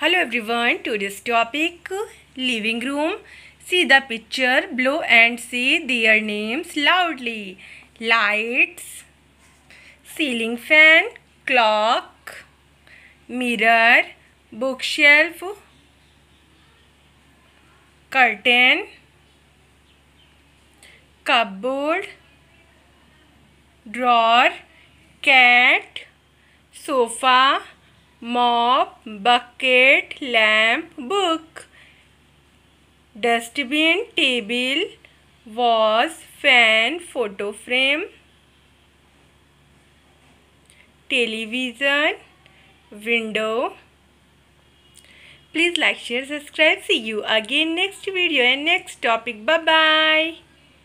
Hello everyone, today's topic living room. See the picture, blow and say their names loudly. Lights, ceiling fan, clock, mirror, bookshelf, curtain, cupboard, drawer, cat, sofa, mop bucket lamp book dustbin table vase fan photo frame television window please like share subscribe see you again next video and next topic bye bye